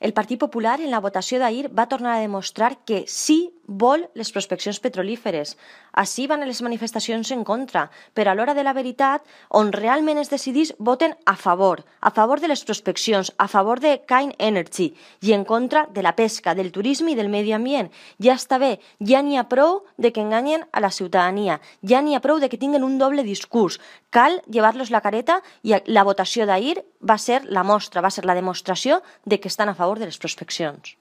el Partido Popular en la votación de ayer va a tornar a demostrar que sí vol les prospeccions petrolíferes. Així van les manifestacions en contra, però a l'hora de la veritat, on realment es decidís, voten a favor, a favor de les prospeccions, a favor de Kind Energy i en contra de la pesca, del turisme i del medi ambient. Ja està bé, ja n'hi ha prou de que enganyen a la ciutadania, ja n'hi ha prou de que tinguen un doble discurs. Cal llevar-los la careta i la votació d'ahir va ser la mostra, va ser la demostració de que estan a favor de les prospeccions.